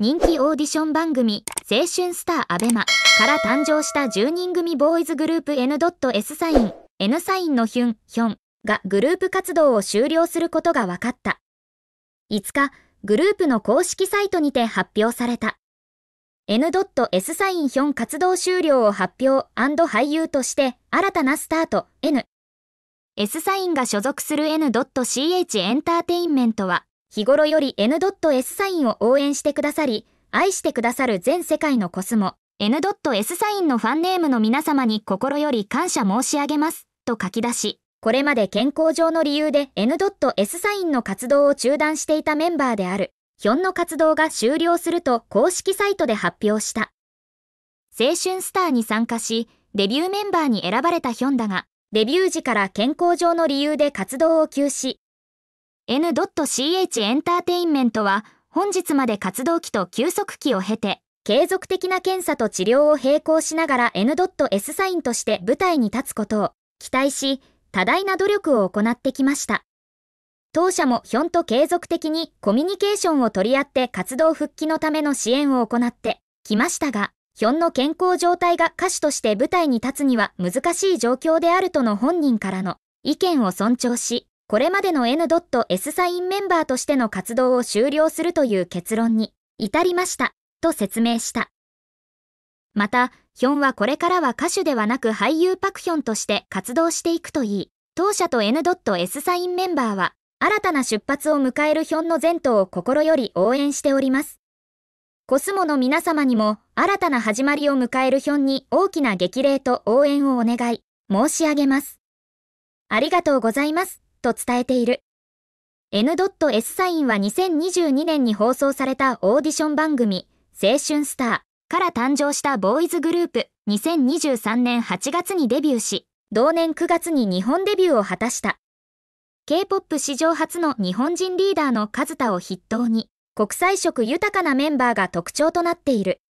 人気オーディション番組「青春スターアベマから誕生した10人組ボーイズグループ N.S サイン N サインのヒュン・ヒョンがグループ活動を終了することが分かった5日グループの公式サイトにて発表された N.S サインヒョン活動終了を発表俳優として新たなスタート N S サインが所属する N.CH エンターテインメントは日頃より N.S サインを応援してくださり、愛してくださる全世界のコスモ、N.S サインのファンネームの皆様に心より感謝申し上げます、と書き出し、これまで健康上の理由で N.S サインの活動を中断していたメンバーである、ヒョンの活動が終了すると公式サイトで発表した。青春スターに参加し、デビューメンバーに選ばれたヒョンだが、デビュー時から健康上の理由で活動を休止、N.CH エンターテインメントは本日まで活動期と休息期を経て、継続的な検査と治療を並行しながら N.S サインとして舞台に立つことを期待し、多大な努力を行ってきました。当社もヒョンと継続的にコミュニケーションを取り合って活動復帰のための支援を行ってきましたが、ヒョンの健康状態が歌手として舞台に立つには難しい状況であるとの本人からの意見を尊重し、これまでの N.S サインメンバーとしての活動を終了するという結論に至りました、と説明した。また、ヒョンはこれからは歌手ではなく俳優パクヒョンとして活動していくといい、当社と N.S サインメンバーは、新たな出発を迎えるヒョンの前途を心より応援しております。コスモの皆様にも、新たな始まりを迎えるヒョンに大きな激励と応援をお願い、申し上げます。ありがとうございます。と伝えている。N.S サインは2022年に放送されたオーディション番組、青春スターから誕生したボーイズグループ、2023年8月にデビューし、同年9月に日本デビューを果たした。K-POP 史上初の日本人リーダーの数田を筆頭に、国際色豊かなメンバーが特徴となっている。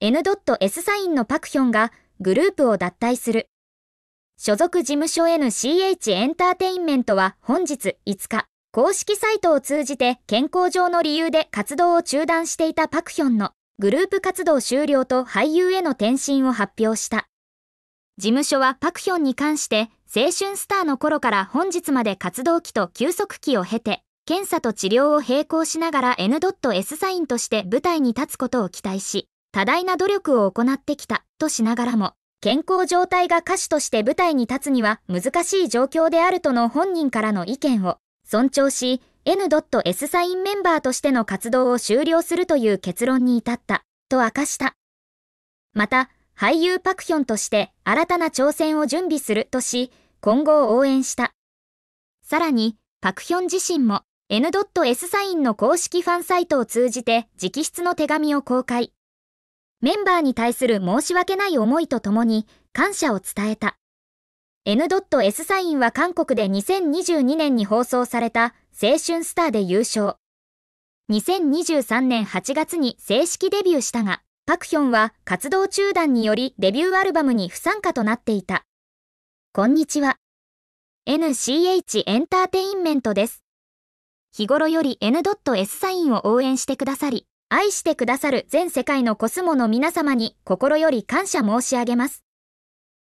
N.S サインのパクヒョンがグループを脱退する。所属事務所 NCH エンターテインメントは本日5日、公式サイトを通じて健康上の理由で活動を中断していたパクヒョンのグループ活動終了と俳優への転身を発表した。事務所はパクヒョンに関して青春スターの頃から本日まで活動期と休息期を経て検査と治療を並行しながら N.S サインとして舞台に立つことを期待し多大な努力を行ってきたとしながらも健康状態が歌手として舞台に立つには難しい状況であるとの本人からの意見を尊重し、N.S サインメンバーとしての活動を終了するという結論に至った、と明かした。また、俳優パクヒョンとして新たな挑戦を準備するとし、今後を応援した。さらに、パクヒョン自身も N.S サインの公式ファンサイトを通じて直筆の手紙を公開。メンバーに対する申し訳ない思いとともに感謝を伝えた。N.S サインは韓国で2022年に放送された青春スターで優勝。2023年8月に正式デビューしたが、パクヒョンは活動中断によりデビューアルバムに不参加となっていた。こんにちは。NCH エンターテインメントです。日頃より N.S サインを応援してくださり、愛してくださる全世界のコスモの皆様に心より感謝申し上げます。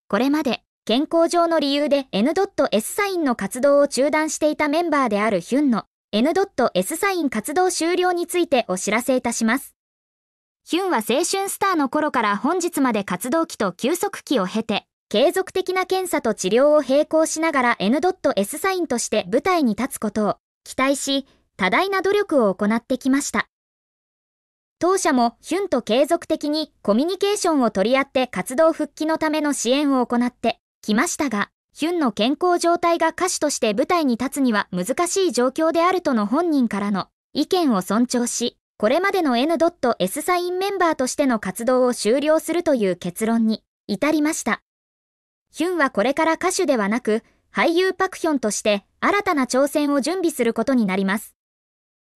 これまで健康上の理由で N.S サインの活動を中断していたメンバーであるヒュンの N.S サイン活動終了についてお知らせいたします。ヒュンは青春スターの頃から本日まで活動期と休息期を経て、継続的な検査と治療を並行しながら N.S サインとして舞台に立つことを期待し、多大な努力を行ってきました。当社もヒュンと継続的にコミュニケーションを取り合って活動復帰のための支援を行ってきましたが、ヒュンの健康状態が歌手として舞台に立つには難しい状況であるとの本人からの意見を尊重し、これまでの N.S サインメンバーとしての活動を終了するという結論に至りました。ヒュンはこれから歌手ではなく、俳優パクヒョンとして新たな挑戦を準備することになります。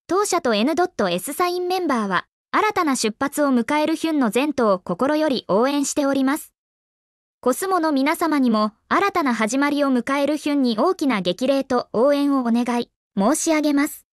当社と N.S サインメンバーは、新たな出発を迎えるヒュンの前途を心より応援しております。コスモの皆様にも新たな始まりを迎えるヒュンに大きな激励と応援をお願い申し上げます。